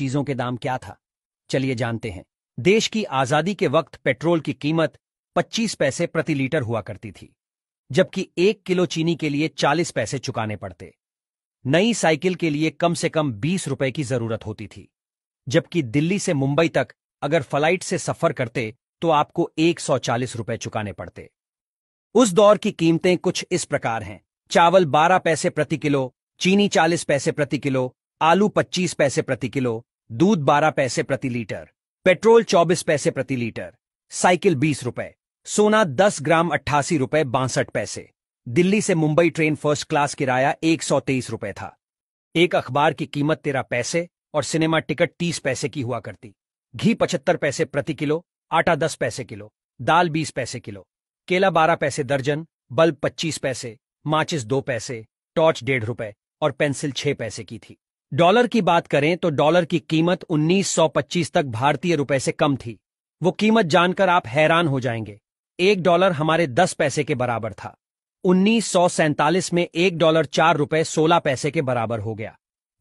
चीजों के दाम क्या था चलिए जानते हैं देश की आजादी के वक्त पेट्रोल की कीमत 25 पैसे प्रति लीटर हुआ करती थी जबकि एक किलो चीनी के लिए 40 पैसे चुकाने पड़ते नई साइकिल के लिए कम से कम 20 रुपए की जरूरत होती थी जबकि दिल्ली से मुंबई तक अगर फ्लाइट से सफर करते तो आपको एक रुपए चुकाने पड़ते उस दौर की कीमतें कुछ इस प्रकार हैं चावल 12 पैसे प्रति किलो चीनी 40 पैसे प्रति किलो आलू 25 पैसे प्रति किलो दूध बारह पैसे प्रति लीटर पेट्रोल चौबीस पैसे प्रति लीटर साइकिल बीस रुपए सोना दस ग्राम अट्ठासी रुपए बासठ पैसे दिल्ली से मुंबई ट्रेन फर्स्ट क्लास किराया एक सौ तेईस रुपए था एक अखबार की कीमत तेरह पैसे और सिनेमा टिकट तीस पैसे की हुआ करती घी पचहत्तर पैसे प्रति किलो आटा दस पैसे किलो दाल बीस पैसे किलो केला बारह पैसे दर्जन बल्ब पच्चीस पैसे माचिस दो पैसे टॉर्च डेढ़ रुपए और पेंसिल छह पैसे की थी डॉलर की बात करें तो डॉलर की कीमत 1925 तक भारतीय रुपए से कम थी वो कीमत जानकर आप हैरान हो जाएंगे एक डॉलर हमारे दस पैसे के बराबर था उन्नीस में एक डॉलर चार रुपए सोलह पैसे के बराबर हो गया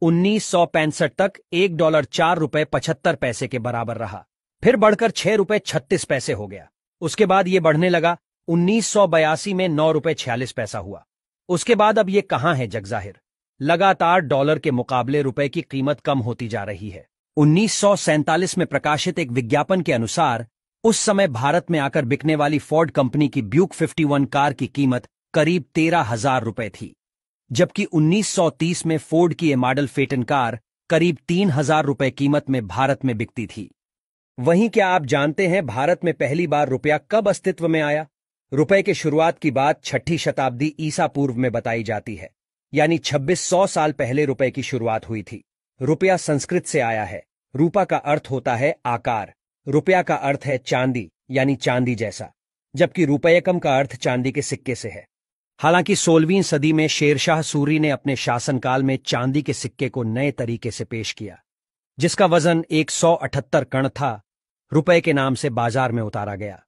उन्नीस तक एक डॉलर चार रुपए पचहत्तर पैसे के बराबर रहा फिर बढ़कर छह रुपए छत्तीस पैसे हो गया उसके बाद ये बढ़ने लगा उन्नीस में नौ रुपए छियालीस पैसा हुआ उसके बाद अब ये कहाँ है जगजाहिर लगातार डॉलर के मुकाबले रुपए की कीमत कम होती जा रही है उन्नीस में प्रकाशित एक विज्ञापन के अनुसार उस समय भारत में आकर बिकने वाली फोर्ड कंपनी की ब्यूक 51 कार की कीमत करीब तेरह हजार रुपये थी जबकि 1930 में फोर्ड की ये मॉडल फेटन कार करीब तीन हजार रुपये कीमत में भारत में बिकती थी वहीं क्या आप जानते हैं भारत में पहली बार रुपया कब अस्तित्व में आया रुपए के शुरुआत की बात छठी शताब्दी ईसा पूर्व में बताई जाती है यानी 2600 साल पहले रुपए की शुरुआत हुई थी रुपया संस्कृत से आया है रूपा का अर्थ होता है आकार रुपया का अर्थ है चांदी यानी चांदी जैसा जबकि रुपयकम का अर्थ चांदी के सिक्के से है हालांकि सोलहवीं सदी में शेरशाह सूरी ने अपने शासनकाल में चांदी के सिक्के को नए तरीके से पेश किया जिसका वजन 178 कण था रुपए के नाम से बाजार में उतारा गया